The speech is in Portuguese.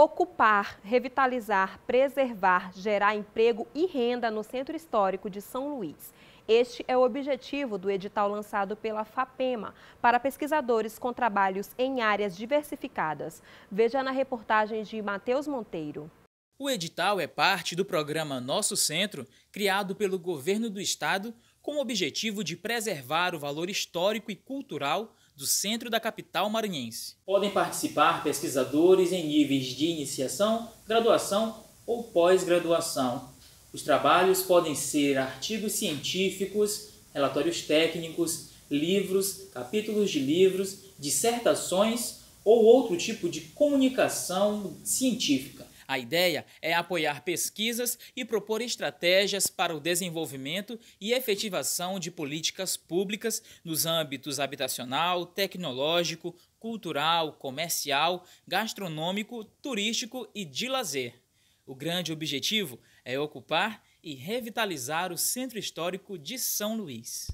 Ocupar, revitalizar, preservar, gerar emprego e renda no Centro Histórico de São Luís. Este é o objetivo do edital lançado pela FAPEMA para pesquisadores com trabalhos em áreas diversificadas. Veja na reportagem de Matheus Monteiro. O edital é parte do programa Nosso Centro, criado pelo governo do estado com o objetivo de preservar o valor histórico e cultural do centro da capital maranhense. Podem participar pesquisadores em níveis de iniciação, graduação ou pós-graduação. Os trabalhos podem ser artigos científicos, relatórios técnicos, livros, capítulos de livros, dissertações ou outro tipo de comunicação científica. A ideia é apoiar pesquisas e propor estratégias para o desenvolvimento e efetivação de políticas públicas nos âmbitos habitacional, tecnológico, cultural, comercial, gastronômico, turístico e de lazer. O grande objetivo é ocupar e revitalizar o centro histórico de São Luís.